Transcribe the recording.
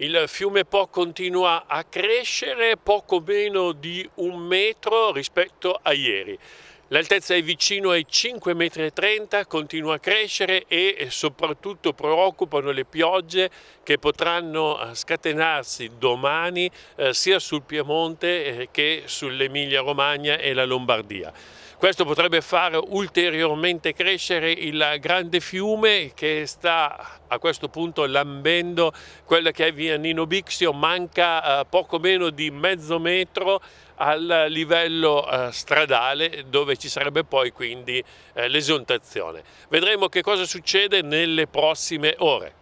Il fiume Po continua a crescere poco meno di un metro rispetto a ieri. L'altezza è vicino ai 5,30 m, continua a crescere e eh, soprattutto preoccupano le piogge che potranno eh, scatenarsi domani eh, sia sul Piemonte che sull'Emilia Romagna e la Lombardia. Questo potrebbe far ulteriormente crescere il grande fiume che sta a questo punto lambendo quella che è via Nino Bixio, manca poco meno di mezzo metro al livello eh, stradale dove ci sarebbe poi quindi eh, l'esontazione. Vedremo che cosa succede nelle prossime ore.